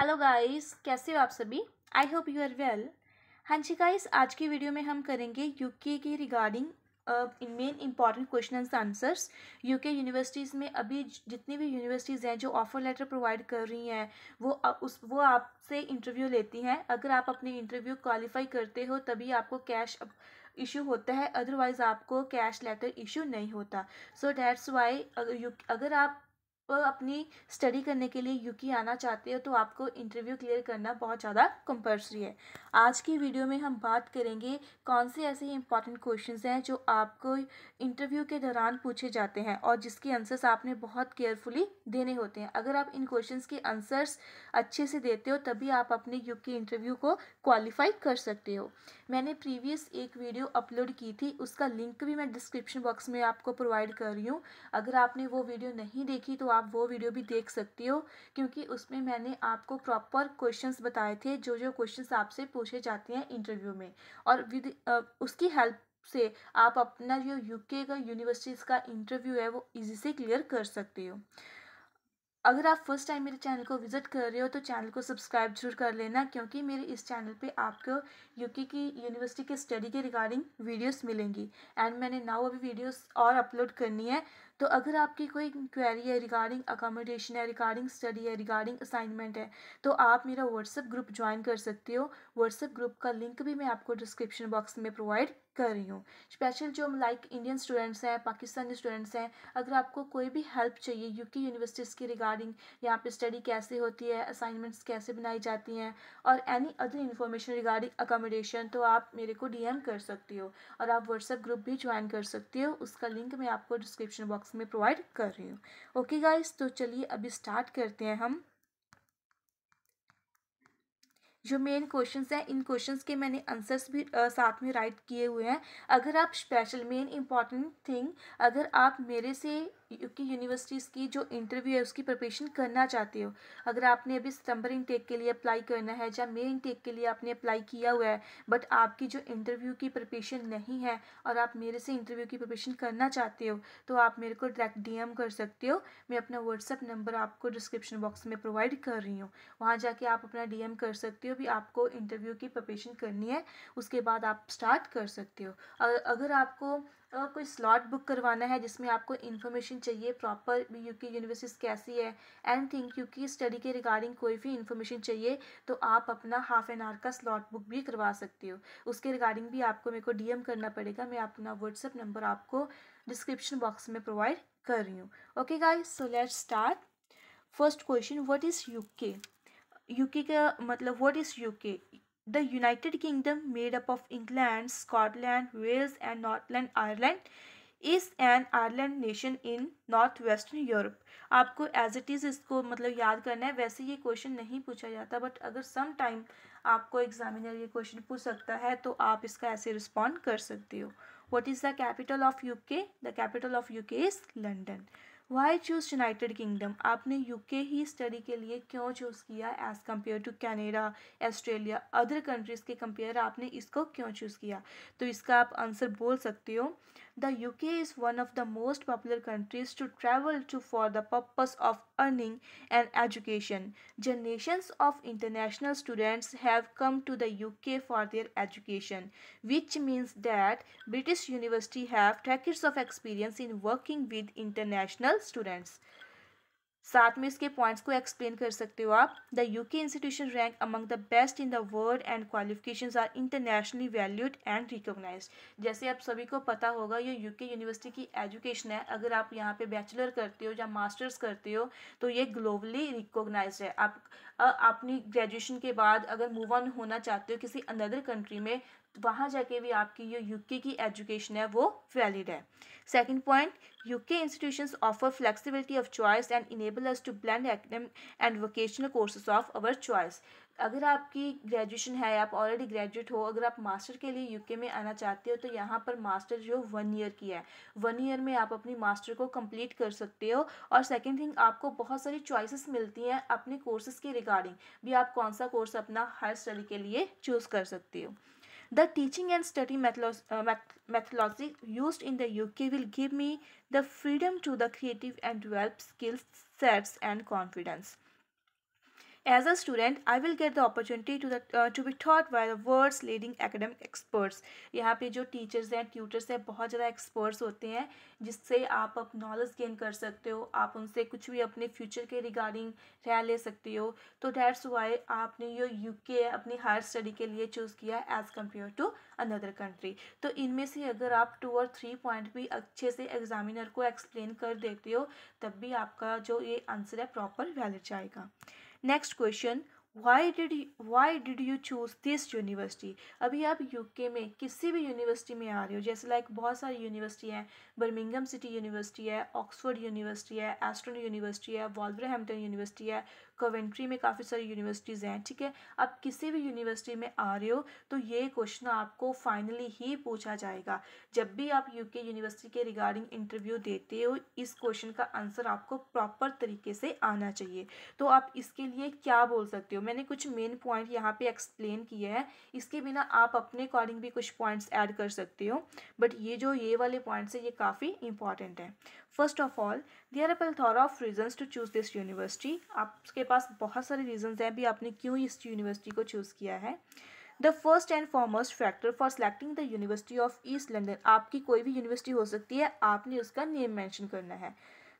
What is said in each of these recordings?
Hello guys कैसे हो आप सभी I hope you are well हाँ जी गाइस आज की वीडियो में हम करेंगे यूके के regarding main important question answers UK universities में अभी जितनी भी यूनिवर्सिटीज़ हैं जो ऑफ़र लेटर प्रोवाइड कर रही हैं वो उस वो आपसे इंटरव्यू लेती हैं अगर आप अपने इंटरव्यू क्वालिफाई करते हो तभी आपको कैश इशू होता है अदरवाइज़ आपको कैश लेटर इशू नहीं होता सो डैट्स वाई अगर आप अपनी स्टडी करने के लिए यूकी आना चाहते हो तो आपको इंटरव्यू क्लियर करना बहुत ज़्यादा कंपलसरी है आज की वीडियो में हम बात करेंगे कौन से ऐसे इंपॉर्टेंट क्वेश्चंस हैं जो आपको इंटरव्यू के दौरान पूछे जाते हैं और जिसके आंसर्स आपने बहुत केयरफुली देने होते हैं अगर आप इन क्वेश्चन के आंसर्स अच्छे से देते हो तभी आप अपने यू इंटरव्यू को क्वालिफाई कर सकते हो मैंने प्रीवियस एक वीडियो अपलोड की थी उसका लिंक भी मैं डिस्क्रिप्शन बॉक्स में आपको प्रोवाइड कर रही हूँ अगर आपने वो वीडियो नहीं देखी तो आप वो वीडियो भी देख सकती हो क्योंकि उसमें मैंने आपको प्रॉपर क्वेश्चन बताए थे जो जो क्वेश्चन आपसे पूछे जाते हैं इंटरव्यू में और विद उसकी हेल्प से आप अपना जो यूके का यूनिवर्सिटीज़ का इंटरव्यू है वो इजी से क्लियर कर सकते हो अगर आप फर्स्ट टाइम मेरे चैनल को विज़िट कर रहे हो तो चैनल को सब्सक्राइब जरूर कर लेना क्योंकि मेरे इस चैनल पे आपको यूके की यूनिवर्सिटी के स्टडी के रिगार्डिंग वीडियोस मिलेंगी एंड मैंने नाउ अभी वीडियोस और अपलोड करनी है तो अगर आपकी कोई क्वेरी है रिगार्डिंग अकोमोडेशन है रिगार्डिंग स्टडी है रिगार्डिंग असाइनमेंट है तो आप मेरा व्हाट्सएप ग्रुप ज्वाइन कर सकते हो व्हाट्सएप ग्रुप का लिंक भी मैं आपको डिस्क्रिप्शन बॉक्स में प्रोवाइड कर रही हूँ स्पेशल जो लाइक इंडियन स्टूडेंट्स हैं पाकिस्तानी स्टूडेंट्स हैं अगर आपको कोई भी हेल्प चाहिए यूके यूनिवर्सिटीज़ की रिगार्डिंग यहाँ पे स्टडी कैसे होती है असाइनमेंट्स कैसे बनाई जाती हैं और any other information regarding accommodation तो आप मेरे को डीएम कर सकती हो और आप व्हाट्सएप ग्रुप भी ज्वाइन कर सकती हो उसका लिंक मैं आपको डिस्क्रिप्शन बॉक्स बॉक्स में प्रोवाइड कर रही हूँ ओके गाइस तो चलिए अभी स्टार्ट करते हैं हम जो मेन क्वेश्चंस हैं इन क्वेश्चंस के मैंने आंसर्स भी आ, साथ में राइट किए हुए हैं अगर आप स्पेशल मेन इम्पॉर्टेंट थिंग अगर आप मेरे से की यूनिवर्सिटीज़ की जो इंटरव्यू है उसकी प्रिपरेशन करना चाहते हो अगर आपने अभी सितंबर इनटेक के लिए अप्लाई करना है या मे इनटेक के लिए आपने अप्लाई किया हुआ है बट आपकी जो इंटरव्यू की प्रिपरेशन नहीं है और आप मेरे से इंटरव्यू की प्रिपरेशन करना चाहते हो तो आप मेरे को डायरेक्ट डी कर सकते हो मैं अपना व्हाट्सअप नंबर आपको डिस्क्रिप्शन बॉक्स में प्रोवाइड कर रही हूँ वहाँ जाके आप अपना डी कर सकते हो भी आपको इंटरव्यू की प्रिपरेशन करनी है उसके बाद आप स्टार्ट कर सकते हो अगर आपको अगर कोई स्लॉट बुक करवाना है जिसमें आपको इन्फॉर्मेशन चाहिए प्रॉपर यू की यूनिवर्सिटीज़ कैसी है एंड थिंक यू की स्टडी के रिगार्डिंग कोई भी इन्फॉर्मेशन चाहिए तो आप अपना हाफ एन आवर का स्लॉट बुक भी करवा सकते हो उसके रिगार्डिंग भी आपको मेरे को डीएम करना पड़ेगा मैं अपना व्हाट्सअप नंबर आपको डिस्क्रिप्शन बॉक्स में प्रोवाइड कर रही हूँ okay guys so let start first question what is you UK का मतलब what is UK the United Kingdom, made up of England, Scotland, Wales, and Northern Ireland, is an Ireland nation in North Europe. आपको as it is इसको मतलब याद करना है वैसे ये क्वेश्चन नहीं पूछा जाता बट अगर सम टाइम आपको एग्जामिनर ये क्वेश्चन पूछ सकता है तो आप इसका ऐसे रिस्पॉन्ड कर सकते हो what is the capital of UK the capital of UK is London why choose United Kingdom आपने यूके ही स्टडी के लिए क्यों चूज़ किया as compare to Canada Australia other countries के कंपेयर आपने इसको क्यों चूज़ किया तो इसका आप आंसर बोल सकते हो The UK is one of the most popular countries to travel to for the purpose of earning an education. Generations of international students have come to the UK for their education, which means that British universities have decades of experience in working with international students. साथ में इसके points को explain कर सकते हो आप the UK institution rank among the best in the world and qualification are internationally valued and recognise जैसे आप सभी को पता होगा ये यूके यूनिवर्सिटी की एजुकेशन है अगर आप यहाँ पे बैचलर करते हो या मास्टर्स करते हो तो ये ग्लोबली रिकोगनाइज है आप अपनी ग्रेजुएशन के बाद अगर मूव ऑन होना चाहते हो किसी अनदर कंट्री में वहाँ जाके भी आपकी जो यूके की एजुकेशन है वो वैलिड है second point UK institutions offer flexibility of choice and enable us to blend academic and vocational courses of our choice अगर आपकी ग्रेजुएशन है आप ऑलरेडी ग्रेजुएट हो अगर आप मास्टर के लिए यूके में आना चाहते हो तो यहाँ पर मास्टर जो वन ईयर की है वन ईयर में आप अपनी मास्टर को कंप्लीट कर सकते हो और सेकंड थिंग आपको बहुत सारी चॉइसेस मिलती हैं अपने कोर्सेज के रिगार्डिंग भी आप कौन सा कोर्स अपना हायर स्टडी के लिए चूज़ कर सकते हो The teaching and study uh, methodology used in the UK will give me the freedom to the creative and develop skills sets and confidence. As a student, I will get the opportunity to the uh, to be taught by the world's leading academic experts. यहाँ पे जो teachers हैं tutors हैं बहुत ज़्यादा experts होते हैं जिससे आप अप नॉलेज गेन कर सकते हो आप उनसे कुछ भी अपने फ्यूचर के रिगार्डिंग राय ले सकते हो तो डैट्स वाई आपने ये यू के अपनी हायर स्टडी के लिए चूज़ किया as compare to another country तो इनमें से अगर आप टू और थ्री पॉइंट भी अच्छे से एग्जामिनर को एक्सप्लेन कर देते हो तब भी आपका जो ये आंसर है प्रॉपर वैलिड जाएगा next question why did why did you choose this university अभी आप यूके में किसी भी यूनिवर्सिटी में आ रहे हो जैसे लाइक बहुत सारी यूनिवर्सिटी हैं बर्मिंगम सिटी यूनिवर्सिटी है ऑक्सफोर्ड यूनिवर्सिटी है एस्टन यूनिवर्सिटी है वॉल्वरहैम्पटन यूनिवर्सिटी है कोवेंट्री में काफ़ी सारी यूनिवर्सिटीज़ हैं ठीक है आप किसी भी यूनिवर्सिटी में आ रहे हो तो ये क्वेश्चन आपको फाइनली ही पूछा जाएगा जब भी आप यूके यूनिवर्सिटी के रिगार्डिंग इंटरव्यू देते हो इस क्वेश्चन का आंसर आपको प्रॉपर तरीके से आना चाहिए तो आप इसके लिए क्या बोल सकते हो मैंने कुछ मेन पॉइंट यहाँ पर एक्सप्लेन किया है इसके बिना आप अपने अकॉर्डिंग भी कुछ पॉइंट्स ऐड कर सकते हो बट ये जो ये वाले पॉइंट्स हैं ये काफ़ी इंपॉर्टेंट हैं first of all they are plethora of reasons to choose this university आपके मेरे पास बहुत सारे रीजंस हैं भी आपने क्यों इस यूनिवर्सिटी को चूज़ किया है the first and foremost factor for selecting the university of east London आपकी कोई भी यूनिवर्सिटी हो सकती है आपने उसका नेम मैंशन करना है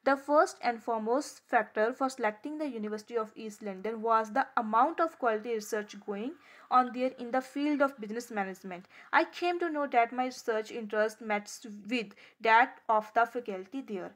the first and foremost factor for selecting the university of east London was the amount of quality research going on there in the field of business management I came to know that my research interest matches with that of the faculty there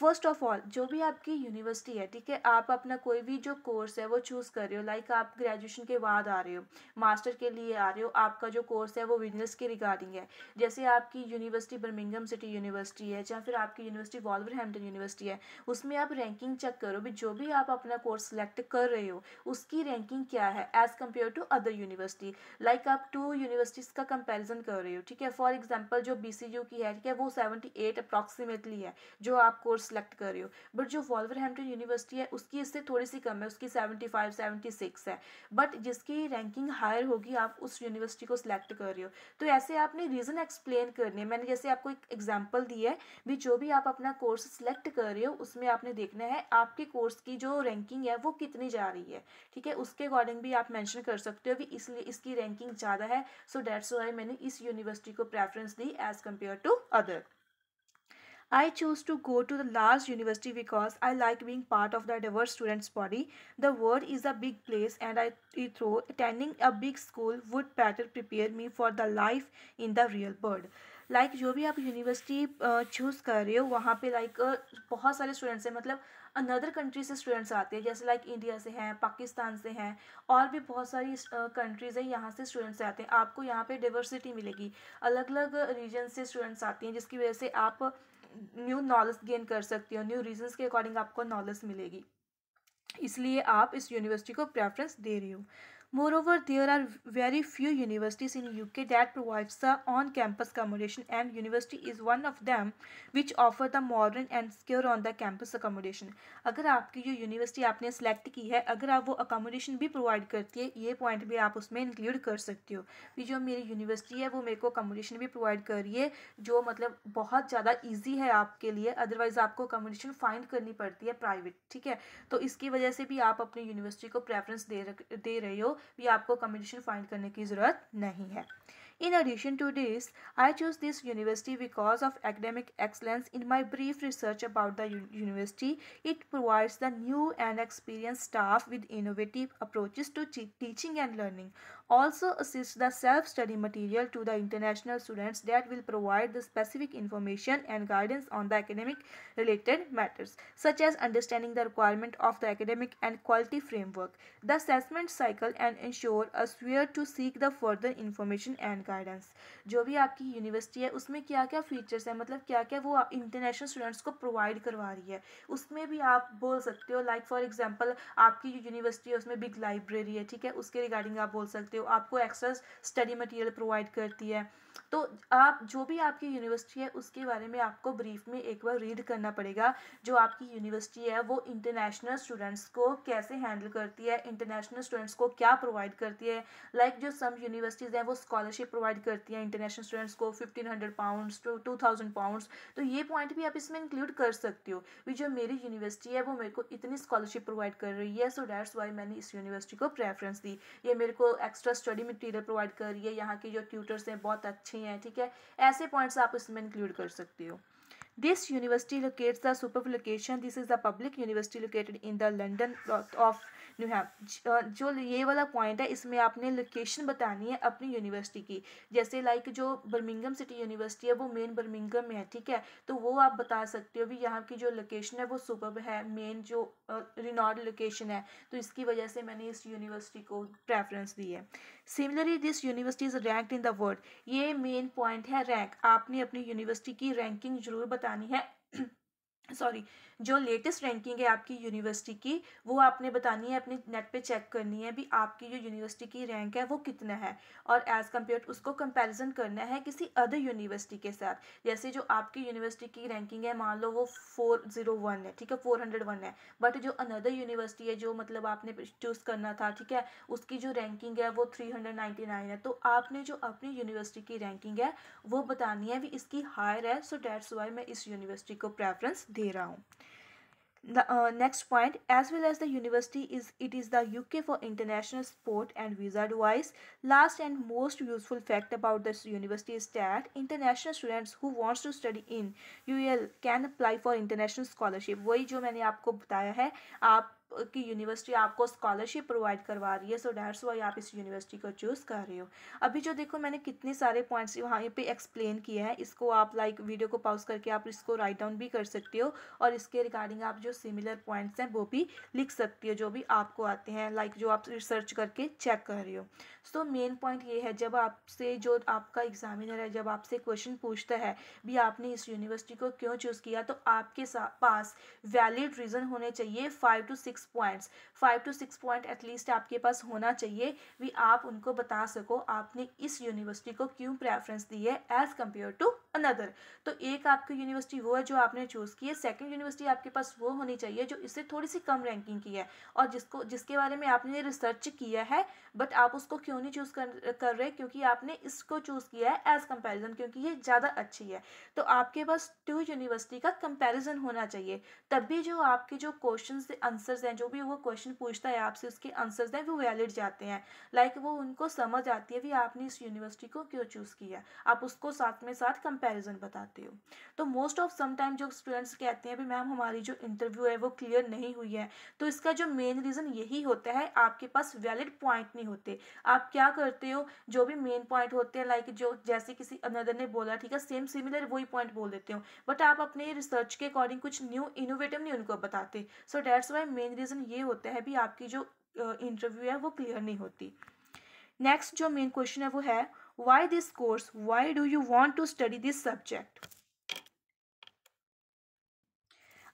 first of all जो भी आपकी university है ठीक है आप अपना कोई भी जो कोर्स है वो चूज़ कर रहे हो लाइक आप ग्रेजुएशन के बाद आ रहे हो मास्टर के लिए आ रहे हो आपका जो कोर्स है वो बिजनेस के रिगार्डिंग है जैसे आपकी यूनिवर्सिटी बर्मिंगम सिटी यूनिवर्सिटी है या फिर आपकी यूनिवर्सिटी वॉल्वरहैम्पटन यूनिवर्सिटी है उसमें आप रैंकिंग चेक करो भी जो भी आप अपना कोर्स सेलेक्ट कर रहे हो उसकी रैंकिंग क्या है as compare to other university like आप टू यूनिवर्सिटीज़ का कंपेरिजन कर रहे हो ठीक है फॉर एग्जाम्पल जो बी की है ठीक है वो सेवेंटी एट अप्रॉक्सीमेटली है जो आप कोर्स सेलेक्ट कर रहे हो बट जो वॉल्वरहैम्पटन यूनिवर्सिटी है उसकी इससे थोड़ी सी कम है उसकी सेवेंटी फाइव सेवेंटी सिक्स है बट जिसकी रैंकिंग हायर होगी आप उस यूनिवर्सिटी को सिलेक्ट कर रहे हो तो ऐसे आपने रीज़न एक्सप्लेन करने मैंने जैसे आपको एक एग्जाम्पल दी है भी जो भी आप अपना कोर्स सिलेक्ट कर रहे हो उसमें आपने देखना है आपके कोर्स की जो रैंकिंग है वो कितनी जा रही है ठीक है उसके अकॉर्डिंग भी आप मैंशन कर सकते हो भी इसलिए इसकी रैंकिंग ज़्यादा है सो डैट्स वाई मैंने इस यूनिवर्सिटी को प्रेफरेंस दी as compare to other I chose to go to the large university because I like being part of the diverse students body. The world is a big place and I thought attending a big school would better prepare me for the life in the real world. Like like, जो भी आप university choose कर रहे हो वहाँ पे like like, बहुत सारे स्टूडेंट्स हैं मतलब अनदर कंट्री से स्टूडेंट्स आते हैं जैसे लाइक like, इंडिया से हैं पाकिस्तान से हैं और भी बहुत सारी कंट्रीज़ हैं यहाँ से स्टूडेंट्स आते हैं आपको यहाँ पे डिवर्सिटी मिलेगी अलग अलग रीजन से स्टूडेंट्स आते हैं जिसकी वजह से आप न्यू नॉलेज गेन कर सकती हो न्यू रीजंस के अकॉर्डिंग आपको नॉलेज मिलेगी इसलिए आप इस यूनिवर्सिटी को प्रेफरेंस दे रही हो Moreover, there are very few universities in UK that provides the on-campus accommodation and university is one of them which offer the modern and secure on the campus accommodation. अगर आपकी जो university आपने select की है अगर आप वो accommodation भी provide करती है ये point भी आप उसमें include कर सकते हो कि जो मेरी university है वो मेरे को accommodation भी provide कर रही है जो मतलब बहुत ज़्यादा easy है आपके लिए Otherwise आपको accommodation find करनी पड़ती है private, ठीक है तो इसकी वजह से भी आप अपनी university को preference दे रख दे रहे हो भी आपको कम्पिटिशन फाइंड करने की ज़रूरत नहीं है in addition to this I choose this university because of academic excellence in my brief research about the university it provides the new and experience staff with innovative approaches to teaching and learning also assist the self-study material to the international students that will provide the specific information and guidance on the academic related matters such as understanding the requirement of the academic and quality framework the assessment cycle and ensure a sphere to seek the further information and guidance jo bhi aapki university hai usme kya kya features hai matlab kya kya wo international students ko provide karwa rahi hai usme bhi aap bol sakte ho like for example aapki jo university hai usme big library hai theek hai uske regarding aap bol sakte सकते हो आपको access study material provide करती है तो आप जो भी आपकी यूनिवर्सिटी है उसके बारे में आपको ब्रीफ में एक बार रीड करना पड़ेगा जो आपकी यूनिवर्सिटी है वो इंटरनेशनल स्टूडेंट्स को कैसे हैंडल करती है इंटरनेशनल स्टूडेंट्स को क्या प्रोवाइड करती है लाइक like जो सम यूनिवर्सिटीज़ हैं वो स्कॉलरशिप प्रोवाइड करती हैं इंटरनेशनल स्टूडेंट्स को fifteen hundred pounds to two thousand pounds तो ये पॉइंट भी आप इसमें इंक्लूड कर सकते हो भी जो मेरी यूनिवर्सिटी है वो मेरे को इतनी स्कॉलरशिप प्रोवाइड कर रही है सो डैट्स वाई मैंने इस यूनिवर्सिटी को प्रेफरेंस दी ये मेरे को एक्स्ट्रा स्टडी मटीरियल प्रोवाइड कर रही है यहाँ के जो ट्यूटर्स हैं बहुत अच्छे अच्छे हैं ठीक है ऐसे पॉइंट्स आप इसमें इंक्लूड कर सकते हो this university locates the super location this is the public university located in the London of new है जो ये वाला पॉइंट है इसमें आपने लोकेशन बतानी है अपनी यूनिवर्सिटी की जैसे लाइक जो बर्मिंगम सिटी यूनिवर्सिटी है वो मेन बर्मिंगम में है ठीक है तो वो आप बता सकते हो भी यहाँ की जो लोकेशन है वो सुबह है मेन जो रिनॉर्ड लोकेशन है तो इसकी वजह से मैंने इस यूनिवर्सिटी को प्रेफरेंस दी है similarly this university is rank in the world ये मेन पॉइंट है रैंक आपने अपनी यूनिवर्सिटी की रैंकिंग जरूर बतानी है सॉरी जो लेटेस्ट रैंकिंग है आपकी यूनिवर्सिटी की वो आपने बतानी है अपने नेट पे चेक करनी है भी आपकी जो यूनिवर्सिटी की रैंक है वो कितना है और एज़ कम्पेयर उसको कंपैरिजन करना है किसी अदर यूनिवर्सिटी के साथ जैसे जो आपकी यूनिवर्सिटी की रैंकिंग है मान लो वो फोर ज़ीरो वन है ठीक है फोर हंड्रेड वन है बट जो अनदर यूनिवर्सिटी है जो मतलब आपने चूज़ करना था ठीक है उसकी जो रैंकिंग है वो थ्री हंड्रेड नाइन्टी नाइन है तो आपने जो अपनी यूनिवर्सिटी की रैंकिंग है वो बतानी है भी इसकी हायर है सो डैट्स वाई मैं इस यूनिवर्सिटी को प्रेफरेंस दे रहा हूँ the uh, next point as well as the university is it is the uk for international sport and visa wise last and most useful fact about this university is that international students who wants to study in ul can apply for international scholarship वही जो मैंने आपको बताया है की university आपको scholarship provide करवा रही है सो डैट्स वाई आप इस यूनिवर्सिटी को चूज़ कर रहे हो अभी जो देखो मैंने कितने सारे पॉइंट्स यहाँ पे एक्सप्लेन किए हैं इसको आप लाइक वीडियो को पॉज करके आप इसको राइट डाउन भी कर सकते हो और इसके रिगार्डिंग आप जो सिमिलर पॉइंट्स हैं वो भी लिख सकते हो जो भी आपको आते हैं लाइक जो आप रिसर्च करके चेक कर रहे हो सो मेन पॉइंट ये है जब आपसे जो आपका एग्जामिनर है जब आपसे क्वेश्चन पूछता है भी आपने इस यूनिवर्सिटी को क्यों चूज़ किया तो आपके पास वैलिड रीज़न होने चाहिए five to six points five to six point at least आपके पास होना चाहिए भी आप उनको बता सको आपने इस यूनिवर्सिटी को क्यों प्रेफरेंस दी है एज़ कम्पेयर टू अनदर तो एक आपकी यूनिवर्सिटी वो है जो आपने चूज़ की है सेकेंड यूनिवर्सिटी आपके पास वो होनी चाहिए जो इससे थोड़ी सी कम रैंकिंग की है और जिसको जिसके बारे में आपने रिसर्च किया है बट आप उसको क्यों नहीं चूज़ कर कर रहे क्योंकि आपने इसको चूज़ किया है एज़ कम्पेरिजन क्योंकि ये ज़्यादा अच्छी है तो आपके पास टू यूनिवर्सिटी का कंपेरिजन होना चाहिए तभी जो आपके जो क्वेश्चन आंसर्स हैं जो भी वो क्वेश्चन पूछता है आपसे उसके आंसर्स हैं वो वैलिड जाते हैं लाइक like वो उनको समझ आती है भी आपने इस यूनिवर्सिटी को क्यों चूज़ किया आप उसको साथ में साथ कंपेयर कंपैरिजन बताते हो तो मोस्ट ऑफ समटाइम जो स्टूडेंट्स कहते हैं भी मैम हमारी जो इंटरव्यू है वो क्लियर नहीं हुई है तो इसका जो मेन रीज़न यही होता है आपके पास वैलिड पॉइंट नहीं होते आप क्या करते हो जो भी मेन पॉइंट होते हैं लाइक जो जैसे किसी अनदर ने बोला ठीक है सेम सिमिलर वही पॉइंट बोल देते हो बट आप अपने रिसर्च के अकॉर्डिंग कुछ न्यू इनोवेटिव नहीं उनको बताते so that's why main reason ये होता है भी आपकी जो इंटरव्यू है वो क्लियर नहीं होती नेक्स्ट जो मेन क्वेश्चन है वो है why this course why do you want to study this subject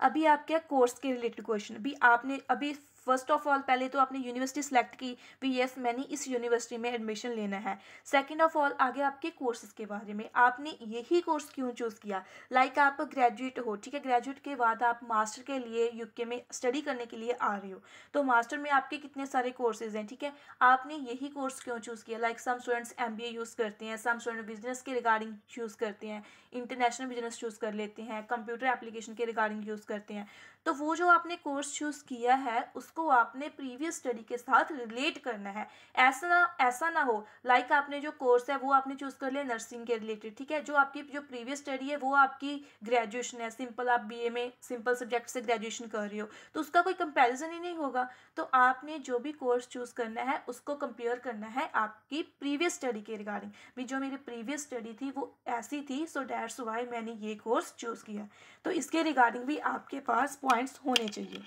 अभी आप क्या कोर्स के रिलेटेड क्वेश्चन अभी आपने अभी फर्स्ट ऑफ ऑल पहले तो आपने यूनिवर्सिटी सेलेक्ट की भी येस मैंने इस यूनिवर्सिटी में एडमिशन लेना है सेकेंड ऑफ ऑल आगे आपके कोर्सेज के बारे में आपने यही कोर्स क्यों चूज़ किया लाइक like आप ग्रेजुएट हो ठीक है ग्रेजुएट के बाद आप मास्टर के लिए यूके में स्टडी करने के लिए आ रहे हो तो मास्टर में आपके कितने सारे कोर्सेज हैं ठीक है आपने यही कोर्स क्यों चूज़ किया like some students M use करते हैं सम स्टूडेंट बिजनेस के रिगार्डिंग चूज़ करते हैं इंटरनेशनल बिजनेस चूज़ कर लेते हैं कंप्यूटर एप्लीकेशन के रिगार्डिंग यूज़ करते हैं तो वो जो आपने कोर्स चूज़ किया है उसको आपने प्रीवियस स्टडी के साथ रिलेट करना है ऐसा ना ऐसा ना हो लाइक like आपने जो कोर्स है वो आपने चूज़ कर लिया नर्सिंग के रिलेटेड ठीक है जो आपकी जो प्रीवियस स्टडी है वो आपकी ग्रेजुएशन है सिंपल आप बी में सिंपल सब्जेक्ट से ग्रेजुएशन कर रहे हो तो उसका कोई कंपेरिजन ही नहीं होगा तो आपने जो भी कोर्स चूज़ करना है उसको कंपेयर करना है आपकी प्रीवियस स्टडी के रिगार्डिंग भी जो मेरी प्रीवियस स्टडी थी वो ऐसी थी सो डैट्स वाई मैंने ये कोर्स चूज़ किया तो इसके रिगार्डिंग भी आपके पास पॉइंट्स होने चाहिए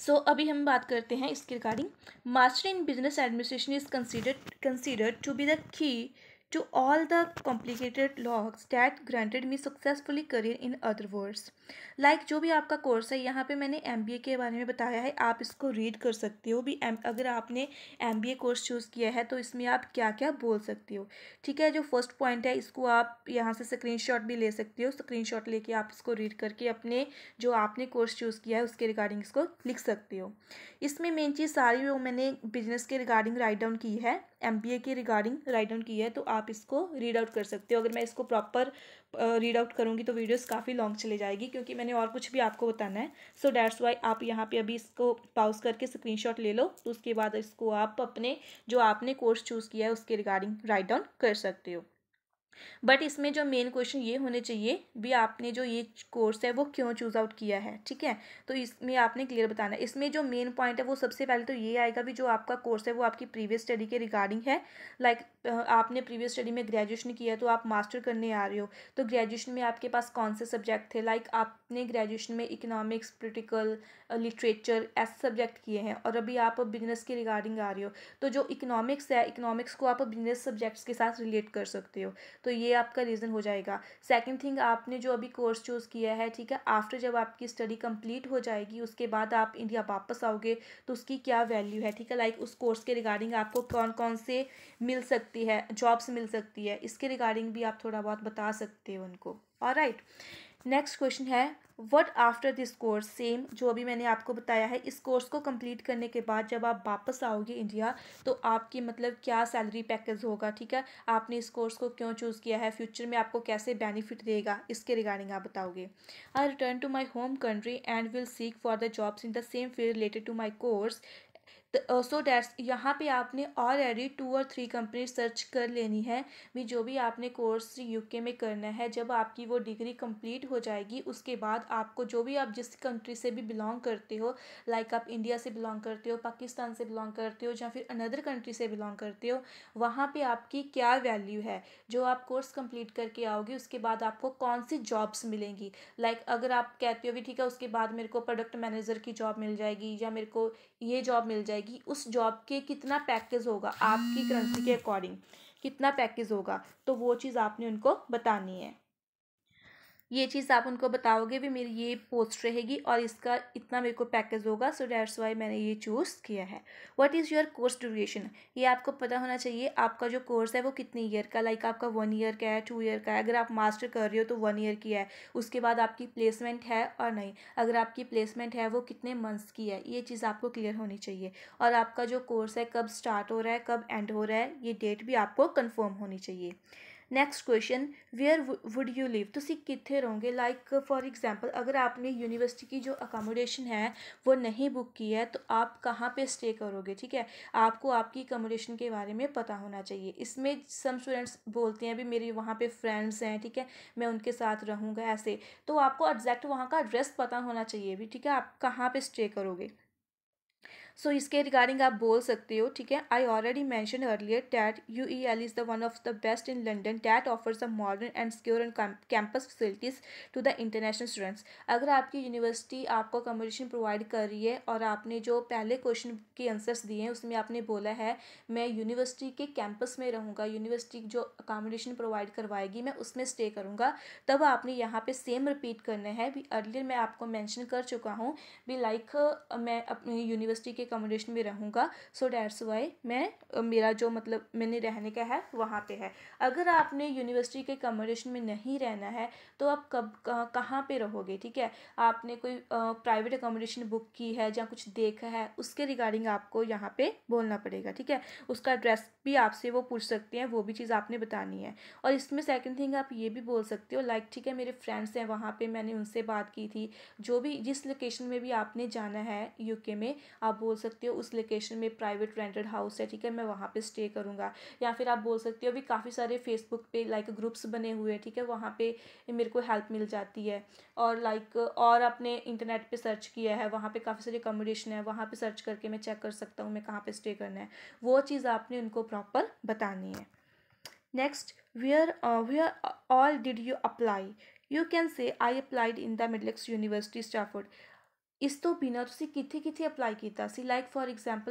सो so, अभी हम बात करते हैं इसके regarding master in business administration is considered considered to be the key to all the complicated logs that granted me successfully career in other words like जो भी आपका कोर्स है यहाँ पर मैंने एम बी ए के बारे में बताया है आप इसको रीड कर सकते हो भी एम अगर आपने M B A course choose किया है तो इसमें आप क्या क्या बोल सकते हो ठीक है जो फर्स्ट पॉइंट है इसको आप यहाँ से स्क्रीन शॉट भी ले सकते हो स्क्रीन शॉट लेके आप इसको रीड करके अपने जो आपने कोर्स चूज़ किया है उसके रिगार्डिंग इसको लिख सकते हो इसमें मेन चीज़ सारी वो मैंने बिजनेस के रिगार्डिंग राइट डाउन की है एम के रिगार्डिंग राइट डाउन की है तो आप इसको रीड आउट कर सकते हो अगर मैं इसको प्रॉपर रीड आउट करूँगी तो वीडियोस काफ़ी लॉन्ग चले जाएगी क्योंकि मैंने और कुछ भी आपको बताना है सो डैट्स वाई आप यहाँ पे अभी इसको पाउज करके शॉट ले लो तो उसके बाद इसको आप अपने जो आपने कोर्स चूज़ किया है उसके रिगार्डिंग राइट डाउन कर सकते हो बट इसमें जो मेन क्वेश्चन ये होने चाहिए भी आपने जो ये कोर्स है वो क्यों चूज़ आउट किया है ठीक है तो इसमें आपने क्लियर बताना इसमें जो मेन पॉइंट है वो सबसे पहले तो ये आएगा भी जो आपका कोर्स है वो आपकी प्रीवियस स्टडी के रिगार्डिंग है लाइक like, आपने प्रीवियस स्टडी में ग्रेजुएशन किया तो आप मास्टर करने आ रहे हो तो ग्रेजुएशन में आपके पास कौन से सब्जेक्ट थे लाइक like, आपने ग्रेजुएशन में इकोनॉमिक्स पोलिटिकल लिटरेचर ऐसे सब्जेक्ट किए हैं और अभी आप बिजनेस के रिगार्डिंग आ रहे हो तो जो इकोनॉमिक्स है इकोनॉमिक्स को आप बिजनेस सब्जेक्ट्स के साथ रिलेट कर सकते हो तो ये आपका रीज़न हो जाएगा सेकंड थिंग आपने जो अभी कोर्स चूज़ किया है ठीक है आफ्टर जब आपकी स्टडी कंप्लीट हो जाएगी उसके बाद आप इंडिया वापस आओगे तो उसकी क्या वैल्यू है ठीक है लाइक उस कोर्स के रिगार्डिंग आपको कौन कौन से मिल सकती है जॉब्स मिल सकती है इसके रिगार्डिंग भी आप थोड़ा बहुत बता सकते हो उनको और राइट नेक्स्ट क्वेश्चन है what after this course same जो अभी मैंने आपको बताया है इस कोर्स को कंप्लीट करने के बाद जब आप वापस आओगे इंडिया तो आपकी मतलब क्या सैलरी पैकेज होगा ठीक है आपने इस कोर्स को क्यों चूज़ किया है फ्यूचर में आपको कैसे बेनिफिट देगा इसके रिगार्डिंग आप बताओगे I return to my home country and will seek for the jobs in the same field related to my course so that's यहाँ पे आपने ऑलरेडी टू और थ्री कंपनी सर्च कर लेनी है भी जो भी आपने कोर्स यूके में करना है जब आपकी वो डिग्री कंप्लीट हो जाएगी उसके बाद आपको जो भी आप जिस कंट्री से भी बिलोंग करते हो लाइक आप इंडिया से बिलोंग करते हो पाकिस्तान से बिलोंग करते हो या फिर अनदर कंट्री से बिलोंग करते हो वहाँ पर आपकी क्या वैल्यू है जो आप कोर्स कम्प्लीट करके आओगे उसके बाद आपको कौन सी जॉब्स मिलेंगी लाइक like, अगर आप कहते हो भी ठीक है उसके बाद मेरे को प्रोडक्ट मैनेजर की जॉब मिल जाएगी या मेरे को ये जॉब मिल जाएगी जाएगी उस जॉब के कितना पैकेज होगा आपकी करेंसी के अकॉर्डिंग कितना पैकेज होगा तो वो चीज़ आपने उनको बतानी है ये चीज़ आप उनको बताओगे भी मेरी ये पोस्ट रहेगी और इसका इतना मेरे को पैकेज होगा सो डैट्स वाई मैंने ये चूज़ किया है what is your course duration ये आपको पता होना चाहिए आपका जो कोर्स है वो कितने ईयर का लाइक like आपका वन ईयर का है टू ईयर का है अगर आप मास्टर कर रहे हो तो वन ईयर की है उसके बाद आपकी प्लेसमेंट है और नहीं अगर आपकी प्लेसमेंट है वो कितने मंथ्स की है ये चीज़ आपको क्लियर होनी चाहिए और आपका जो कोर्स है कब स्टार्ट हो रहा है कब एंड हो रहा है ये डेट भी आपको कन्फर्म होनी चाहिए next question where would you live तुम कितने रहोगे लाइक फॉर एग्ज़ाम्पल अगर आपने यूनिवर्सिटी की जो अकोमोडेशन है वो नहीं बुक की है तो आप कहाँ पे स्टे करोगे ठीक है आपको आपकी अकोमोडेशन के बारे में पता होना चाहिए इसमें सम स्टूडेंट्स बोलते हैं अभी मेरे वहाँ पे फ्रेंड्स हैं ठीक है मैं उनके साथ रहूँगा ऐसे तो आपको एग्जैक्ट वहाँ का एड्रेस पता होना चाहिए भी ठीक है आप कहाँ पर स्टे करोगे सो इसके रिगार्डिंग आप बोल सकते हो ठीक है I already mention earlier that U E L is the one of the best in London that offers a modern and secure and campus facilities to the international students अगर आपकी यूनिवर्सिटी आपको accommodation provide कर रही है और आपने जो पहले क्वेश्चन के आंसर्स दिए हैं उसमें आपने बोला है मैं यूनिवर्सिटी के कैंपस में रहूँगा यूनिवर्सिटी जो अकोमोडेशन प्रोवाइड करवाएगी मैं उसमें स्टे करूँगा तब आपने यहाँ पर सेम रिपीट करना है भी अर्लियर मैं आपको मैंशन कर चुका हूँ भी लाइक मैं अपनी यूनिवर्सिटी के अकोमोडेशन में रहूँगा सो डैट्स वाई मैं मेरा जो मतलब मैंने रहने का है वहाँ पे है अगर आपने यूनिवर्सिटी के अकोमोडेशन में नहीं रहना है तो आप कब कहाँ पे रहोगे ठीक है आपने कोई प्राइवेट अकोमोडेशन बुक की है या कुछ देखा है उसके रिगार्डिंग आपको यहाँ पे बोलना पड़ेगा ठीक है उसका एड्रेस भी आपसे वो पूछ सकते हैं वो भी चीज़ आपने बतानी है और इसमें सेकेंड थिंग आप ये भी बोल सकते हो लाइक ठीक है मेरे फ्रेंड्स हैं वहाँ पे मैंने उनसे बात की थी जो भी जिस लोकेशन में भी आपने जाना है यूके में आप बोल बोल सकते हो उस लोकेशन में प्राइवेट रेंटेड हाउस है ठीक है मैं वहाँ पे स्टे करूँगा या फिर आप बोल सकते हो अभी काफ़ी सारे फेसबुक पे लाइक ग्रुप्स बने हुए हैं ठीक है वहाँ पे मेरे को हेल्प मिल जाती है और लाइक और आपने इंटरनेट पे सर्च किया है वहाँ पे काफ़ी सारी अकोमोडेशन है वहाँ पे सर्च करके मैं चेक कर सकता हूँ मैं कहाँ पे स्टे करना है वो चीज़ आपने उनको प्रॉपर बतानी है next where where all did you apply you can say I applied in the Middlesex university Stafford इस तो बिना ਤੁਸੀਂ कितने ਕਿੱਥੇ ਅਪਲਾਈ ਕੀਤਾ ਸੀ ਲਾਈਕ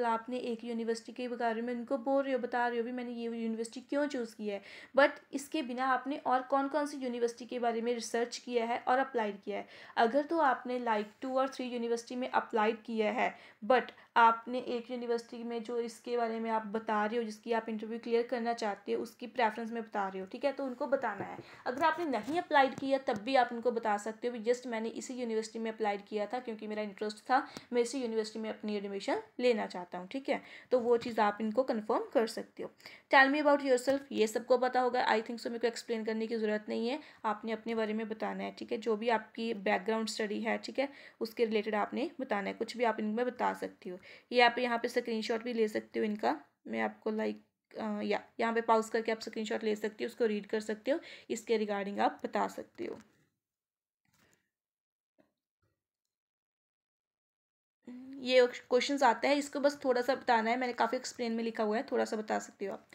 आपने एक यूनिवर्सिटी के बारे में उनको बोल रहे हो बता रहे हो भी मैंने ये यूनिवर्सिटी क्यों चूज़ की है बट इसके बिना आपने और कौन कौन सी यूनिवर्सिटी के बारे में रिसर्च किया है और अप्लाइड किया है अगर तो आपने लाइक टू और थ्री यूनिवर्सिटी में अप्लाइड किया है बट आपने एक यूनिवर्सिटी में जो इसके बारे में आप बता रहे हो जिसकी आप इंटरव्यू क्लियर करना चाहते हो उसकी प्रेफरेंस में बता रहे हो ठीक है तो उनको बताना है अगर आपने नहीं अप्लाइड किया तब भी आप उनको बता सकते हो कि जस्ट मैंने इसी यूनिवर्सिटी में अप्लाइड किया था क्योंकि मेरा इंटरेस्ट था मैं इसी यूनिवर्सिटी में अपनी एडमिशन लेना चाहता हूँ ठीक है तो वो चीज़ आप इनको कन्फर्म कर सकते हो tell me about yourself ये सबको पता होगा आई थिंक सो मेरे को एक्सप्लेन करने की ज़रूरत नहीं है आपने अपने बारे में बताना है ठीक है जो भी आपकी बैकग्राउंड स्टडी है ठीक है उसके रिलेटेड आपने बताना है कुछ भी आप इनमें बता सकती हो ये आप यहाँ पे स्क्रीनशॉट भी ले सकते हो इनका मैं आपको लाइक या यहाँ पे पाउस करके आप स्क्रीनशॉट ले सकते हो उसको रीड कर सकते हो इसके रिगार्डिंग आप बता सकते हो ये क्वेश्चंस आता है इसको बस थोड़ा सा बताना है मैंने काफ़ी एक्सप्लेन में लिखा हुआ है थोड़ा सा बता सकते हो आप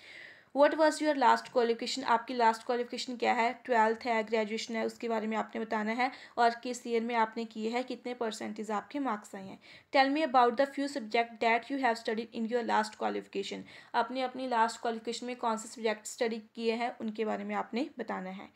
what was your last qualification आपकी लास्ट क्वालिफिकेशन क्या है ट्वेल्थ है ग्रेजुएशन है उसके बारे में आपने बताना है और किस ईयर में आपने किए हैं कितने परसेंटेज आपके मार्क्स आए हैं tell me about the few subject that you have studied in your last qualification अपने अपनी लास्ट क्वालिफिकेशन में कौन से सब्जेक्ट स्टडी किए हैं उनके बारे में आपने बताना है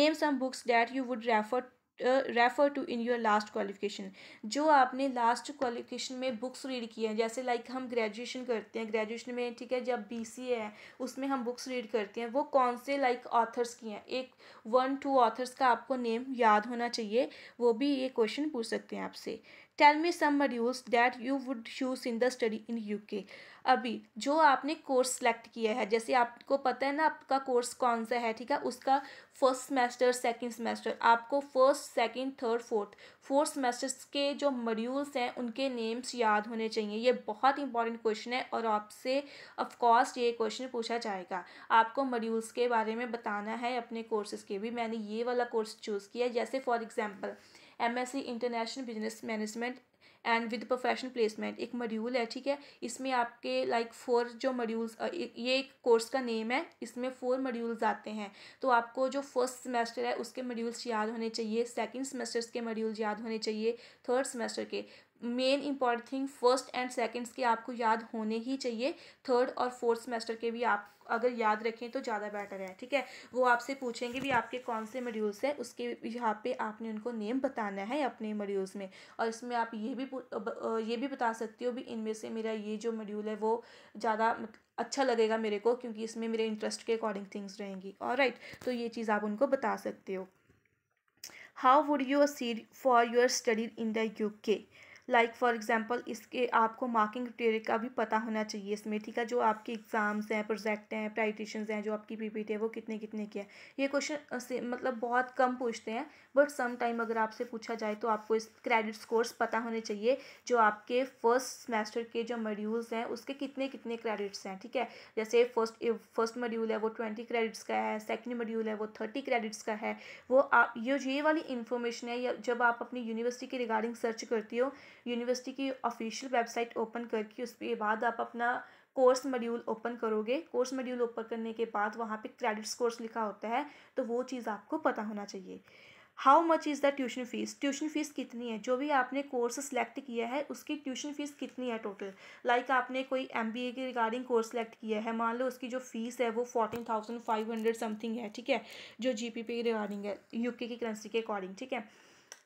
name some books that you would refer refer to in your last qualification जो आपने लास्ट क्वालिफिकेशन में बुक्स रीड की हैं जैसे लाइक like हम ग्रेजुएशन करते हैं ग्रेजुएशन में ठीक है जब बी सी है उसमें हम बुक्स रीड करते हैं वो कौन से लाइक like ऑथर्स की हैं एक वन टू ऑथर्स का आपको नेम याद होना चाहिए वो भी ये क्वेश्चन पूछ सकते हैं आपसे tell me some modules that you would choose in the study in U K अभी जो आपने कोर्स सेलेक्ट किया है जैसे आपको पता है ना आपका कोर्स कौन सा है ठीक है उसका फर्स्ट सेमेस्टर सेकेंड सेमेस्टर आपको first second third fourth fourth semesters के जो मड्यूल्स हैं उनके नेम्स याद होने चाहिए ये बहुत इंपॉर्टेंट क्वेश्चन है और आपसे ऑफकोर्स ये क्वेश्चन पूछा जाएगा आपको मड्यूल्स के बारे में बताना है अपने कोर्सेज के भी मैंने ये वाला कोर्स चूज़ किया जैसे for example M S C international business management and with professional placement एक मॉड्यूल है ठीक है इसमें आपके लाइक like, फोर जो मॉड्यूल्स ये एक कोर्स का नेम है इसमें फोर मॉड्यूल्स आते हैं तो आपको जो फर्स्ट सेमेस्टर है उसके मॉड्यूल्स याद होने चाहिए सेकंड सेमेस्टर्स के मॉड्यूल्स याद होने चाहिए थर्ड सेमेस्टर के main important thing first and seconds के आपको याद होने ही चाहिए थर्ड और फोर्थ सेमेस्टर के भी आप अगर याद रखें तो ज़्यादा बेटर है ठीक है वो आपसे पूछेंगे भी आपके कौन से मड्यूल्स हैं उसके यहाँ पे आपने उनको नेम बताना है अपने मड्यूल्स में और इसमें आप ये भी ये भी बता सकते हो भी इनमें से मेरा ये जो मड्यूल है वो ज़्यादा अच्छा लगेगा मेरे को क्योंकि इसमें मेरे इंटरेस्ट के अकॉर्डिंग थिंग्स रहेंगी और राइट तो ये चीज़ आप उनको बता सकते हो how would you seed for your study in the U K like for example इसके आपको मार्किंग क्रिटेरिया का भी पता होना चाहिए इसमें ठीक है जो आपके एग्ज़ाम्स हैं प्रोजेक्ट हैं प्राइटेशन हैं जो आपकी पी है वो कितने कितने की है ये क्वेश्चन से मतलब बहुत कम पूछते हैं बट सम टाइम अगर आपसे पूछा जाए तो आपको इस क्रेडिट स्कोर्स पता होने चाहिए जो आपके फर्स्ट सेमेस्टर के जो मड्यूल्स हैं उसके कितने कितने क्रेडिट्स हैं ठीक है जैसे फर्स्ट फर्स्ट मॉड्यूल है वो ट्वेंटी क्रेडिट्स का है सेकेंड मड्यूल है वो थर्टी क्रेडिट्स का है वो आप ये ये वाली इन्फॉर्मेशन है या जब आप अपनी यूनिवर्सिटी के रिगार्डिंग सर्च करती हो यूनिवर्सिटी की ऑफिशियल वेबसाइट ओपन करके उसके बाद आप अपना कोर्स मॉड्यूल ओपन करोगे कोर्स मॉड्यूल ओपन करने के बाद वहाँ पे क्रेडिट्स कोर्स लिखा होता है तो वो चीज़ आपको पता होना चाहिए how much is the tuition fees tuition fees कितनी है जो भी आपने कोर्स सेलेक्ट किया है उसकी ट्यूशन फ़ीस कितनी है टोटल लाइक like आपने कोई एम बी ए के रिगार्डिंग कोर्स सेलेक्ट किया है मान लो उसकी जो फ़ीस है वो fourteen thousand five hundred something है ठीक है जो जी पी पे रिगार्डिंग है यू के की करेंसी के अकॉर्डिंग ठीक है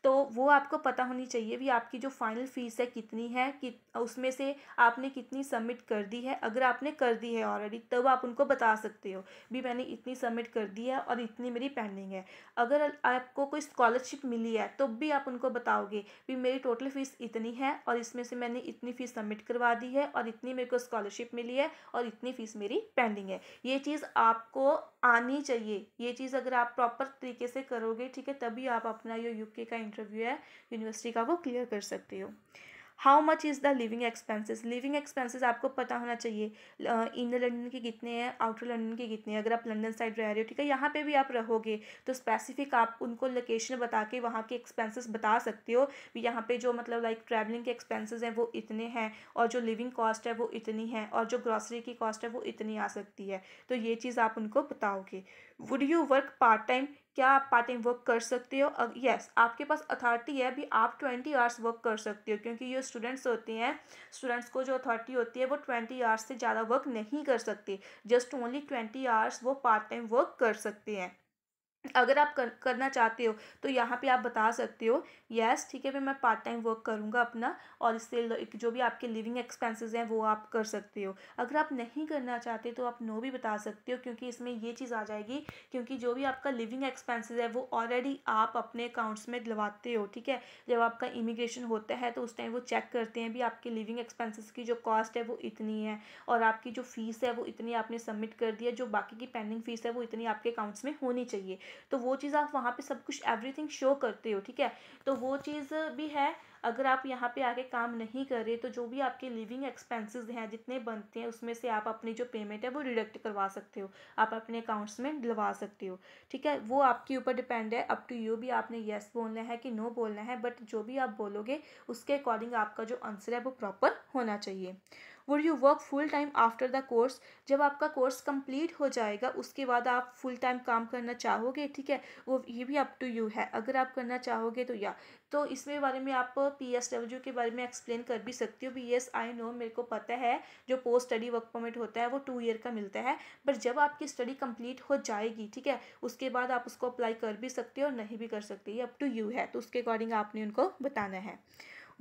तो वो आपको पता होनी चाहिए भी आपकी जो फाइनल फ़ीस है कितनी है कि उसमें से आपने कितनी सबमिट कर दी है अगर आपने कर दी है ऑलरेडी तब आप उनको बता सकते हो भी मैंने इतनी सबमिट कर दी है और इतनी मेरी पेंडिंग है अगर आपको कोई स्कॉलरशिप मिली है तो भी आप उनको बताओगे भी मेरी टोटल फ़ीस इतनी है और इसमें से मैंने इतनी फ़ीस सबमिट करवा दी है और इतनी मेरे को स्कॉलरशिप मिली है और इतनी फ़ीस मेरी पेंडिंग है ये चीज़ आपको आनी चाहिए ये चीज़ अगर आप प्रॉपर तरीके से करोगे ठीक है तभी आप अपना ये यूके का इंटरव्यू है यूनिवर्सिटी का वो क्लियर कर सकते हो how much is the living expenses living expenses आपको पता होना चाहिए इनर लंडन के कितने हैं आउटर लंडन के कितने हैं अगर आप लंदन साइड रह रहे हो ठीक है यहाँ पे भी आप रहोगे तो स्पेसिफिक आप उनको लोकेशन बता के वहाँ के एक्सपेंसेस बता सकते हो यहाँ पे जो मतलब लाइक like, ट्रैवलिंग के एक्सपेंसेस हैं वो इतने हैं और जो लिविंग कॉस्ट है वो इतनी है और जो ग्रॉसरी की कॉस्ट है वो इतनी आ सकती है तो ये चीज़ आप उनको बताओगे would you work part time क्या आप पार्ट टाइम वर्क कर सकते हो यस yes, आपके पास अथॉरिटी है अभी आप ट्वेंटी आवर्स वर्क कर सकते हो क्योंकि ये स्टूडेंट्स होते हैं स्टूडेंट्स को जो अथॉरिटी होती है वो ट्वेंटी आवर्स से ज़्यादा वर्क नहीं कर सकते जस्ट ओनली ट्वेंटी आवर्स वो पार्ट टाइम वर्क कर सकते हैं अगर आप कर, करना चाहते हो तो यहाँ पे आप बता सकते हो यस ठीक है भाई मैं पार्ट टाइम वर्क करूँगा अपना और इससे जो भी आपके लिविंग एक्सपेंसेस हैं वो आप कर सकते हो अगर आप नहीं करना चाहते तो आप नो भी बता सकते हो क्योंकि इसमें ये चीज़ आ जाएगी क्योंकि जो भी आपका लिविंग एक्सपेंसेस है वो ऑलरेडी आप अपने अकाउंट्स में दिलवाते हो ठीक है जब आपका इमिग्रेशन होता है तो उस टाइम वो चेक करते हैं भी आपके लिविंग एक्सपेंसिस की जो कॉस्ट है वो इतनी है और आपकी जो फ़ीस है वो इतनी आपने सबमिट कर दी है जो बाकी की पेंडिंग फ़ीस है वो इतनी आपके अकाउंट्स में होनी चाहिए तो वो चीज़ आप वहाँ पे सब कुछ एवरीथिंग शो करते हो ठीक है तो वो चीज़ भी है अगर आप यहाँ पे आके काम नहीं कर रहे तो जो भी आपके लिविंग एक्सपेंसेस हैं जितने बनते हैं उसमें से आप अपनी जो पेमेंट है वो डिडक्ट करवा सकते हो आप अपने अकाउंट्स में डलवा सकते हो ठीक है वो आपके ऊपर डिपेंड है अप टू यू भी आपने येस बोलना है कि नो बोलना है बट जो भी आप बोलोगे उसके अकॉर्डिंग आपका जो आंसर है वो प्रॉपर होना चाहिए would you work full time after the course जब आपका कोर्स कंप्लीट हो जाएगा उसके बाद आप फुल टाइम काम करना चाहोगे ठीक है वो ये भी अप टू यू है अगर आप करना चाहोगे तो या तो इसमें बारे में आप पी एस डब्ल्यू के बारे में एक्सप्लेन कर भी सकती हो भी येस आई नो मेरे को पता है जो पोस्ट स्टडी वर्क परमिट होता है वो टू ईयर का मिलता है बट जब आपकी स्टडी कंप्लीट हो जाएगी ठीक है उसके बाद आप उसको अप्लाई कर भी सकते हो और नहीं भी कर सकते ये अप टू यू है तो उसके अकॉर्डिंग आपने उनको बताना है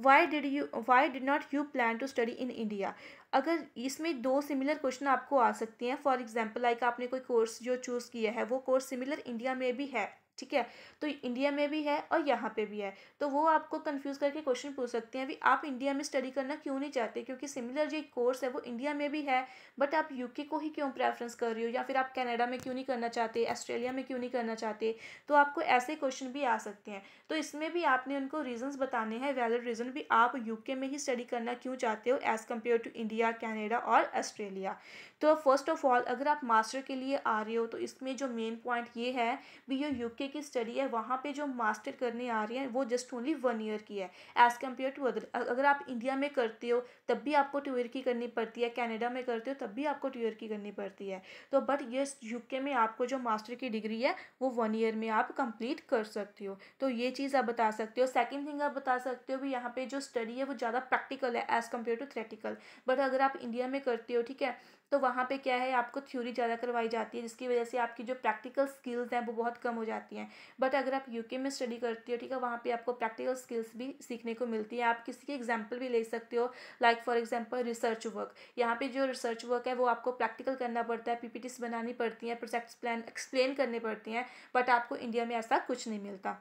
why did you why did not you plan to study in India अगर इसमें दो सिमिलर क्वेश्चन आपको आ सकते हैं फॉर एग्जाम्पल लाइक आपने कोई कोर्स जो चूज़ किया है वो कोर्स सिमिलर इंडिया में भी है ठीक है तो इंडिया में भी है और यहाँ पे भी है तो वो आपको कंफ्यूज करके क्वेश्चन पूछ सकते हैं अभी आप इंडिया में स्टडी करना क्यों नहीं चाहते क्योंकि सिमिलर जो कोर्स है वो इंडिया में भी है बट आप यूके को ही क्यों प्रेफरेंस कर रही हो या फिर आप कनाडा में क्यों नहीं करना चाहते ऑस्ट्रेलिया में क्यों नहीं करना चाहते तो आपको ऐसे क्वेश्चन भी आ सकते हैं तो इसमें भी आपने उनको रीजन बताने हैं वैलिड रीज़न भी आप यूके में ही स्टडी करना क्यों चाहते हो as compare to India Canada और ऑस्ट्रेलिया तो फर्स्ट ऑफ ऑल अगर आप मास्टर के लिए आ रहे हो तो इसमें जो मेन पॉइंट ये है भी ये यूके की स्टडी है वहाँ पे जो मास्टर करने आ रही है वो जस्ट ओनली वन ईयर की है एज़ कम्पेयर टू अदर अगर आप इंडिया में करते हो तब भी आपको टू ईयर की करनी पड़ती है कैनेडा में करते हो तब भी आपको टू ईयर की करनी पड़ती है तो बट ये यूके में आपको जो मास्टर की डिग्री है वो वन ईयर में आप कंप्लीट कर सकते हो तो ये चीज़ आप बता सकते हो सेकेंड थिंग आप बता सकते हो भी यहाँ पे जो स्टडी है वो ज़्यादा प्रैक्टिकल है as compare to theoretical but अगर आप इंडिया में करते हो ठीक है तो वहाँ पे क्या है आपको थ्योरी ज़्यादा करवाई जाती है जिसकी वजह से आपकी जो प्रैक्टिकल स्किल्स हैं वो बहुत कम हो जाती हैं बट अगर आप यूके में स्टडी करते हो ठीक है वहाँ पे आपको प्रैक्टिकल स्किल्स भी सीखने को मिलती है आप किसी के एग्जाम्पल भी ले सकते हो like for example research work यहाँ पर जो रिसर्च वर्क है वो आपको प्रैक्टिकल करना पड़ता है पी बनानी पड़ती हैं प्रोजेक्ट्स प्लान एक्सप्लेन करने पड़ती हैं बट आपको इंडिया में ऐसा कुछ नहीं मिलता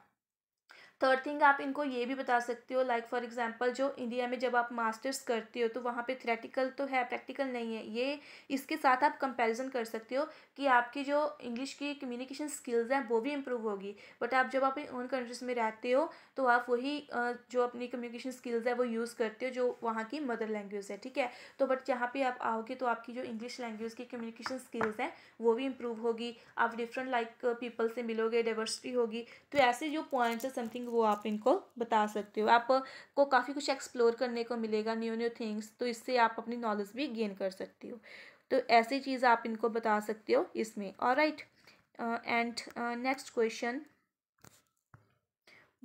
थर्ड थिंग आप इनको ये भी बता सकते हो लाइक फॉर एग्जांपल जो इंडिया में जब आप मास्टर्स करते हो तो वहाँ पे थ्रेटिकल तो है प्रैक्टिकल नहीं है ये इसके साथ आप कंपैरिजन कर सकते हो कि आपकी जो इंग्लिश की कम्युनिकेशन स्किल्स हैं वो भी इम्प्रूव होगी बट आप जब आप ओन कंट्रीज में रहते हो तो आप वही जो अपनी कम्युनिकेशन स्किल्स है वो यूज़ करते हो जो वहाँ की मदर लैंग्वेज है ठीक है तो बट जहाँ पर आप आओगे तो आपकी जो इंग्लिश लैंग्वेज की कम्युनिकेशन स्किल्स हैं वो भी इम्प्रूव होगी आप डिफरेंट लाइक पीपल से मिलोगे डाइवर्सिटी होगी तो ऐसे जो पॉइंट्स है समथिंग वो आप इनको बता सकते हो आपको काफ़ी कुछ एक्सप्लोर करने को मिलेगा न्यू न्यू थिंग्स तो इससे आप अपनी नॉलेज भी गेन कर सकते हो तो ऐसी चीज़ आप इनको बता सकते हो इसमें और right and next question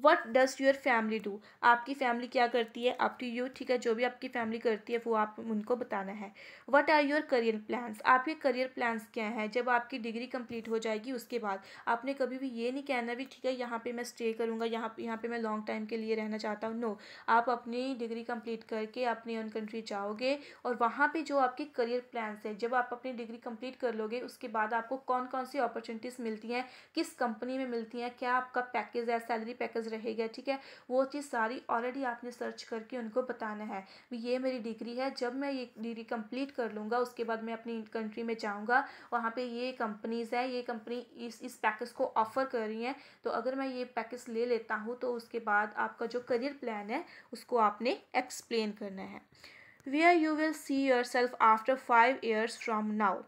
what does your family do आपकी फैमिली क्या करती है आपकी यू ठीक है जो भी आपकी फैमिली करती है वो आप उनको बताना है what are your career plans आपके करियर प्लान्स क्या हैं जब आपकी डिग्री कंप्लीट हो जाएगी उसके बाद आपने कभी भी ये नहीं कहना भी ठीक है यहाँ पे मैं स्टे करूँगा यहाँ यहाँ पे मैं लॉन्ग टाइम के लिए रहना चाहता हूँ नो आप अपनी डिग्री कम्प्लीट करके अपनी ऑन कंट्री जाओगे और वहाँ पर जो आपके करियर प्लान्स है जब आप अपनी डिग्री कम्प्लीट कर लोगे उसके बाद आपको कौन कौन सी अपॉर्चुनिटीज़ मिलती हैं किस कंपनी में मिलती हैं क्या आपका पैकेज है सैलरी पैकेज पेपर्स रहेगा ठीक है वो चीज़ सारी ऑलरेडी आपने सर्च करके उनको बताना है ये मेरी डिग्री है जब मैं ये डिग्री कंप्लीट कर लूँगा उसके बाद मैं अपनी कंट्री में जाऊँगा वहाँ पर ये कंपनीज़ है ये कंपनी इस इस पैकेज को ऑफ़र कर रही हैं तो अगर मैं ये पैकेज ले लेता हूँ तो उसके बाद आपका जो करियर प्लान है उसको आपने एक्सप्लेन करना है are you will see yourself after five years from now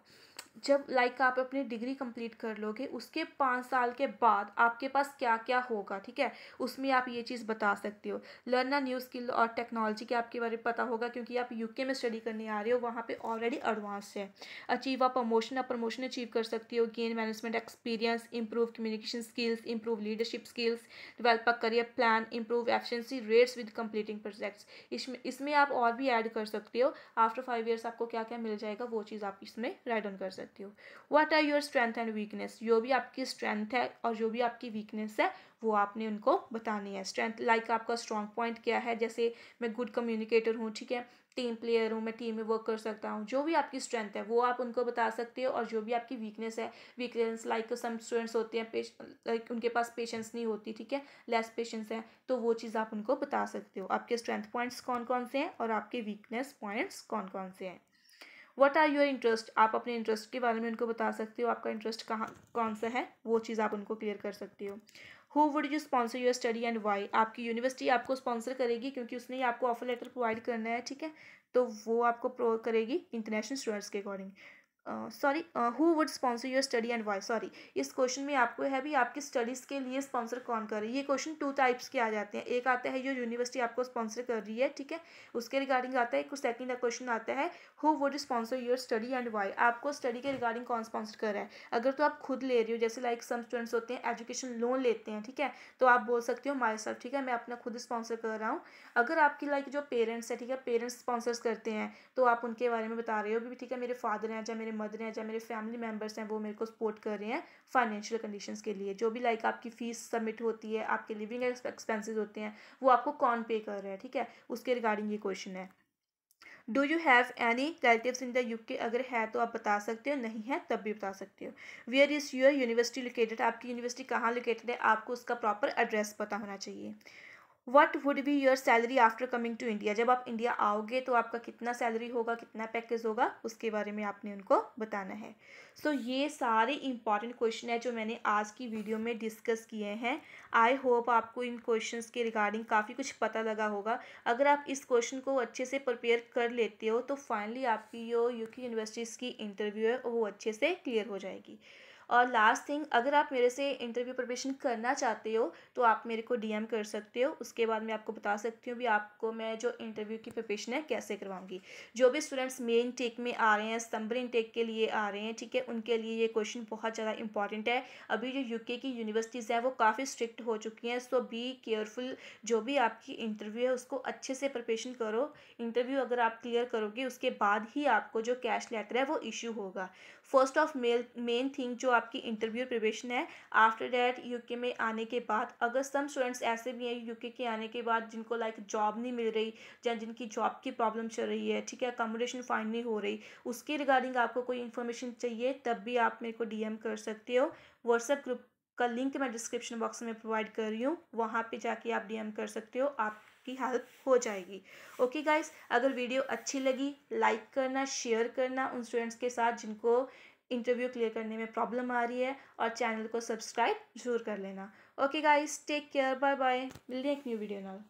जब लाइक like आप अपनी डिग्री कंप्लीट कर लोगे उसके पाँच साल के बाद आपके पास क्या क्या होगा ठीक है उसमें आप ये चीज़ बता सकते हो लर्न अ न्यू स्किल और टेक्नोलॉजी के आपके बारे में पता होगा क्योंकि आप यूके में स्टडी करने आ रहे हो वहाँ पे ऑलरेडी एडवांस है अचीव अ प्रमोशन आप प्रमोशन अचीव कर सकते हो gain management experience improve communication skills improve leadership skills develop a career plan improve efficiency rates with completing projects इसमें इसमें आप और भी ऐड कर सकते हो आफ्टर फाइव ईयर्स आपको क्या क्या मिल जाएगा वो चीज़ आप इसमें राइड ऑन कर सकते सकती हो what are your strength and weakness जो भी आपकी स्ट्रेंथ है और जो भी आपकी वीकनेस है वो आपने उनको बतानी है स्ट्रेंथ लाइक like आपका स्ट्रॉन्ग पॉइंट क्या है जैसे मैं गुड कम्युनिकेटर हूँ ठीक है टीम प्लेयर हूँ मैं टीम में वर्क कर सकता हूँ जो भी आपकी स्ट्रेंथ है वो आप उनको बता सकते हो और जो भी आपकी वीकनेस है वीकनेस लाइक सम स्टूडेंट्स होते हैं लाइक उनके पास पेशेंस नहीं होती ठीक है लेस पेशेंस है तो वो चीज़ आप उनको बता सकते हो आपके स्ट्रेंथ पॉइंट्स कौन कौन से हैं और आपके वीकनेस पॉइंट्स कौन कौन से हैं व्हाट आर योर इंटरेस्ट आप अपने इंटरेस्ट के बारे में उनको बता सकते हो आपका इंटरेस्ट कहाँ कौन सा है वो चीज़ आप उनको क्लियर कर सकते हो who would you sponsor your study and why आपकी यूनिवर्सिटी आपको स्पॉन्सर करेगी क्योंकि उसने आपको ऑफर लेटर प्रोवाइड करना है ठीक है तो वो आपको प्रो करेगी इंटरनेशनल स्टूडेंट्स के according sorry who would sponsor your study and why sorry इस क्वेश्चन में आपको है भी आपकी स्टडीज़ के लिए स्पॉन्सर कौन कर रही है ये क्वेश्चन टू टाइप्स के आ जाते हैं एक आता है जो यूनिवर्सिटी आपको स्पॉन्सर कर रही है ठीक है उसके रिगार्डिंग आता है एक क्वेश्चन आता है who would sponsor your study and why आपको स्टडी के रिगार्डिंग कौन स्पॉन्सर कर रहा है अगर तो आप खुद ले रही हो जैसे लाइक सम स्टूडेंट्स होते हैं एजुकेशन लोन लेते हैं ठीक है तो आप बोल सकते हो माई सर ठीक है मैं अपना खुद स्पॉन्सर कर रहा हूँ अगर आपकी लाइक जो पेरेंट्स है ठीक है पेरेंट्स स्पॉन्सर्स करते हैं तो आप उनके बारे में बता रहे हो भी ठीक है मेरे फादर हैं या मेरे मदर हैं चाहे मेरे फैमिली मेम्बर्स हैं वो मेरे को सपोर्ट कर रहे हैं फाइनेंशियल कंडीशन के लिए जो भी लाइक आपकी फ़ीस सबमिट होती है आपके लिविंग एक्सपेंसिस होते हैं वो आपको कौन पे कर रहा है ठीक है उसके रिगार्डिंग ये क्वेश्चन है do you have any relatives in the U K अगर है तो आप बता सकते हो नहीं है तब भी बता सकते हो where is your university located आपकी यूनिवर्सिटी कहाँ लोकेटेड है आपको उसका प्रॉपर एड्रेस पता होना चाहिए what would be your salary after coming to India जब आप इंडिया आओगे तो आपका कितना सैलरी होगा कितना पैकेज होगा उसके बारे में आपने उनको बताना है सो so, ये सारे इंपॉर्टेंट क्वेश्चन है जो मैंने आज की वीडियो में डिस्कस किए हैं आई होप आपको इन क्वेश्चन के रिगार्डिंग काफ़ी कुछ पता लगा होगा अगर आप इस क्वेश्चन को अच्छे से प्रिपेयर कर लेते हो तो फाइनली आपकी जो की यूनिवर्सिटीज़ की इंटरव्यू है वो अच्छे से क्लियर हो जाएगी और लास्ट थिंग अगर आप मेरे से इंटरव्यू प्रिपरेशन करना चाहते हो तो आप मेरे को डीएम कर सकते हो उसके बाद मैं आपको बता सकती हूँ भी आपको मैं जो इंटरव्यू की प्रिपरेशन है कैसे करवाऊँगी जो भी स्टूडेंट्स मेन टेक में आ रहे हैं स्तंभर इनटेक के लिए आ रहे हैं ठीक है उनके लिए ये क्वेश्चन बहुत ज़्यादा इंपॉर्टेंट है अभी जो यूके की यूनिवर्सिटीज़ हैं वो काफ़ी स्ट्रिक्ट हो चुकी हैं सो बी केयरफुल जो भी आपकी इंटरव्यू है उसको अच्छे से प्रिपरेशन करो इंटरव्यू अगर आप क्लियर करोगे उसके बाद ही आपको जो कैश लेटर है वो इशू होगा फर्स्ट ऑफ मेल मेन थिंग जो आपकी इंटरव्यू प्रिपरेशन है आफ्टर डैट यूके में आने के बाद अगर सम स्टूडेंट्स ऐसे भी हैं यूके के आने के बाद जिनको लाइक जॉब नहीं मिल रही या जिनकी जॉब की प्रॉब्लम चल रही है ठीक है अकोमोडेशन फाइंड नहीं हो रही उसके रिगार्डिंग आपको कोई इन्फॉर्मेशन चाहिए तब भी आप मेरे को डी कर सकते हो व्हाट्सएप ग्रुप का लिंक मैं डिस्क्रिप्शन बॉक्स में प्रोवाइड कर रही हूँ वहाँ पे जाके आप डीएम कर सकते हो आप की हेल्प हो जाएगी ओके गाइस अगर वीडियो अच्छी लगी लाइक करना शेयर करना उन स्टूडेंट्स के साथ जिनको इंटरव्यू क्लियर करने में प्रॉब्लम आ रही है और चैनल को सब्सक्राइब जरूर कर लेना okay guys take care bye bye मिलते हैं एक न्यू वीडियो नाल